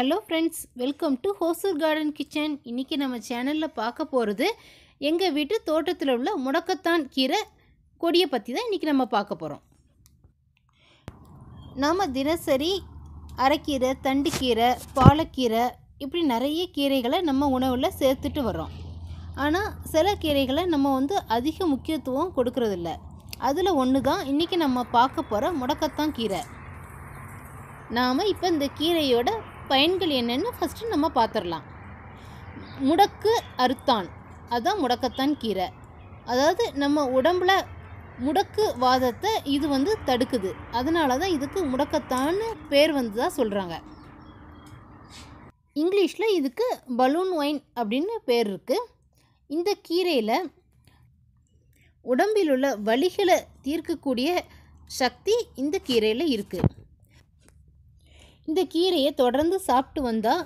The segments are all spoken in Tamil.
hello friends welcome to Hosur Garden Kitchen இன்றைக்கி நம்ம சேனலில் பார்க்க போகிறது எங்கள் வீட்டு தோட்டத்தில் உள்ள முடக்கத்தான் கீரை கொடியை பற்றி தான் இன்றைக்கி நம்ம பார்க்க போகிறோம் நாம் தினசரி அரைக்கீரை தண்டுக்கீரை பாலக்கீரை இப்படி நிறைய கீரைகளை நம்ம உணவில் சேர்த்துட்டு வரோம் ஆனால் சில கீரைகளை நம்ம வந்து அதிக முக்கியத்துவம் கொடுக்கறதில்ல அதில் ஒன்று தான் இன்றைக்கி நம்ம பார்க்க போகிற முடக்கத்தான் கீரை நாம் இப்போ இந்த கீரையோட பயன்கள் என்னென்னு ஃபஸ்ட்டு நம்ம பார்த்துடலாம் முடக்கு அறுத்தான் அதுதான் முடக்கத்தான் கீரை அதாவது நம்ம உடம்புல முடக்கு வாதத்தை இது வந்து தடுக்குது அதனால தான் இதுக்கு முடக்கத்தான்னு பேர் வந்து தான் சொல்கிறாங்க இங்கிலீஷில் இதுக்கு பலூன் ஒயின் அப்படின்னு பேர் இருக்குது இந்த கீரையில் உடம்பில் உள்ள வலிகளை தீர்க்கக்கூடிய சக்தி இந்த கீரையில் இருக்குது இந்த கீரையை தொடர்ந்து சாப்பிட்டு வந்தால்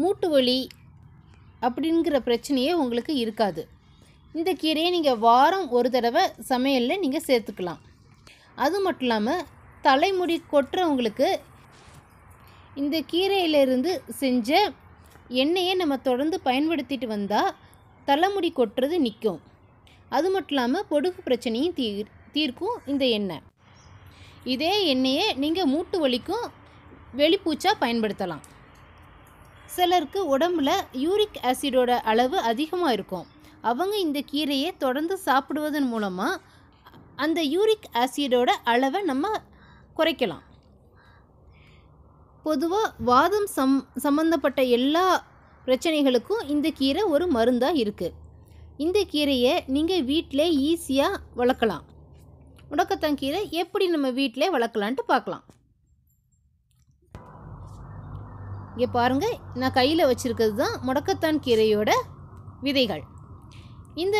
மூட்டு வலி அப்படிங்கிற பிரச்சனையே உங்களுக்கு இருக்காது இந்த கீரையை நீங்கள் வாரம் ஒரு தடவை சமையலில் நீங்கள் சேர்த்துக்கலாம் அது மட்டும் இல்லாமல் தலைமுடி கொட்டுறவங்களுக்கு இந்த கீரையிலிருந்து செஞ்ச எண்ணெயை நம்ம தொடர்ந்து பயன்படுத்திட்டு வந்தால் தலைமுடி கொட்டுறது நிற்கும் அது மட்டும் இல்லாமல் பொடுகு பிரச்சனையும் தீர் தீர்க்கும் இந்த எண்ணெய் இதே எண்ணெயை நீங்கள் மூட்டு வலிக்கும் வெளிப்பூச்சா பயன்படுத்தலாம் சிலருக்கு உடம்புல யூரிக் ஆசிடோட அளவு அதிகமாக இருக்கும் அவங்க இந்த கீரையை தொடர்ந்து சாப்பிடுவதன் மூலமாக அந்த யூரிக் ஆசிடோட அளவை நம்ம குறைக்கலாம் பொதுவாக வாதம் சம் சம்மந்தப்பட்ட எல்லா பிரச்சனைகளுக்கும் இந்த கீரை ஒரு மருந்தாக இருக்குது இந்த கீரையை நீங்கள் வீட்டில் ஈஸியாக வளர்க்கலாம் முடக்கத்தான் கீரை எப்படி நம்ம வீட்டிலே வளர்க்கலான்ட்டு பார்க்கலாம் இங்கே பாருங்கள் நான் கையில் வச்சுருக்கிறது தான் முடக்கத்தான் கீரையோட விதைகள் இந்த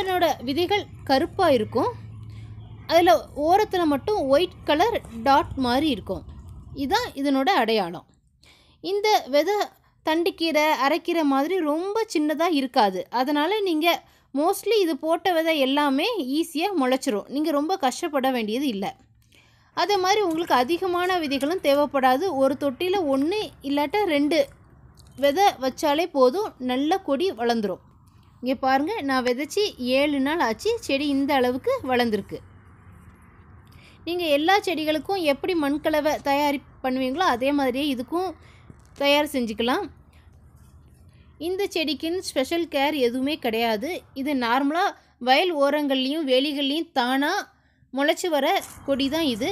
விதைகள் கருப்பாக இருக்கும் அதில் ஓரத்தில் மட்டும் ஒயிட் கலர் டாட் மாதிரி இருக்கும் இதுதான் இதனோட அடையாளம் இந்த விதை தண்டிக்கீரை அரைக்கீரை மாதிரி ரொம்ப சின்னதாக இருக்காது அதனால் நீங்கள் மோஸ்ட்லி இது போட்ட விதை எல்லாமே ஈஸியாக முளைச்சிரும் நீங்கள் ரொம்ப கஷ்டப்பட வேண்டியது இல்லை அதே மாதிரி உங்களுக்கு அதிகமான விதைகளும் தேவைப்படாது ஒரு தொட்டியில் ஒன்று இல்லாட்ட ரெண்டு விதை வச்சாலே போதும் நல்ல கொடி வளர்ந்துடும் இங்கே பாருங்கள் நான் விதைச்சி ஏழு நாள் ஆச்சு செடி இந்த அளவுக்கு வளர்ந்துருக்கு நீங்கள் எல்லா செடிகளுக்கும் எப்படி மண்கலவை தயாரி பண்ணுவீங்களோ அதே மாதிரியே இதுக்கும் தயார் செஞ்சுக்கலாம் இந்த செடிக்குன்னு ஸ்பெஷல் கேர் எதுவுமே கிடையாது இது நார்மலாக வயல் ஓரங்கள்லேயும் வேலிகள்லேயும் தானாக முளைச்சி வர கொடி தான் இது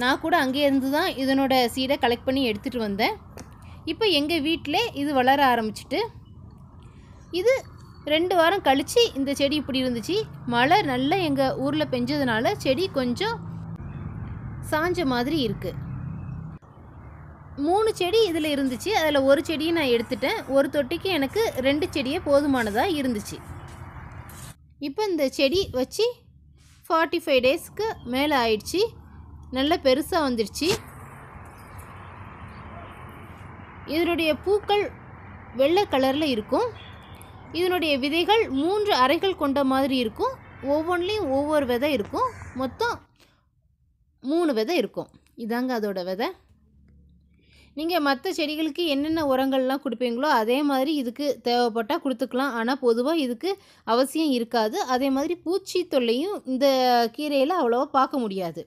நான் கூட அங்கேருந்து தான் இதனோட சீடை கலெக்ட் பண்ணி எடுத்துகிட்டு வந்தேன் இப்போ எங்கள் வீட்டில் இது வளர ஆரம்பிச்சிட்டு இது ரெண்டு வாரம் கழித்து இந்த செடி இப்படி இருந்துச்சு மழை நல்லா எங்கள் ஊரில் பெஞ்சதுனால செடி கொஞ்சம் சாஞ்ச மாதிரி இருக்குது மூணு செடி இதில் இருந்துச்சு அதில் ஒரு செடியை நான் எடுத்துட்டேன் ஒரு தொட்டிக்கு எனக்கு ரெண்டு செடியே போதுமானதாக இருந்துச்சு இப்போ இந்த செடி வச்சு ஃபார்ட்டி ஃபைவ் டேஸ்க்கு மேலே ஆயிடுச்சு நல்லா பெருசாக வந்துடுச்சு இதனுடைய பூக்கள் வெள்ளை கலரில் இருக்கும் இதனுடைய விதைகள் மூன்று அறைகள் கொண்ட மாதிரி இருக்கும் ஒவ்வொன்றிலையும் ஒவ்வொரு விதை இருக்கும் மொத்தம் மூணு விதை இருக்கும் இதாங்க அதோட விதை நீங்கள் மற்ற செடிகளுக்கு என்னென்ன உரங்கள்லாம் கொடுப்பீங்களோ அதே மாதிரி இதுக்கு தேவைப்பட்டால் கொடுத்துக்கலாம் ஆனால் பொதுவாக இதுக்கு அவசியம் இருக்காது அதே மாதிரி பூச்சி தொல்லையும் இந்த கீரையில் அவ்வளோவா பார்க்க முடியாது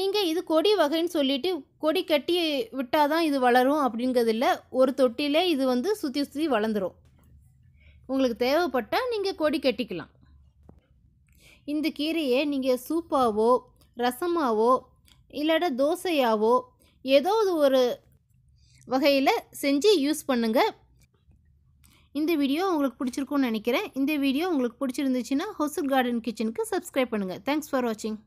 நீங்கள் இது கொடி வகைன்னு சொல்லிவிட்டு கொடி கட்டி விட்டால் தான் இது வளரும் அப்படிங்கிறதில்ல ஒரு தொட்டிலே இது வந்து சுற்றி சுற்றி வளர்ந்துடும் உங்களுக்கு தேவைப்பட்டால் நீங்கள் கொடி கட்டிக்கலாம் இந்த கீரையை நீங்கள் சூப்பாவோ ரசமாவோ இல்லாட தோசையாவோ ஏதோ ஒரு வகையில் செஞ்சு யூஸ் பண்ணுங்கள் இந்த வீடியோ உங்களுக்கு பிடிச்சிருக்கும்னு நினைக்கிறேன் இந்த வீடியோ உங்களுக்கு பிடிச்சிருந்துச்சுன்னா ஹோசல் கார்டன் கிச்சனுக்கு சப்ஸ்கிரைப் பண்ணுங்கள் தேங்க்ஸ் ஃபார் வாட்சிங்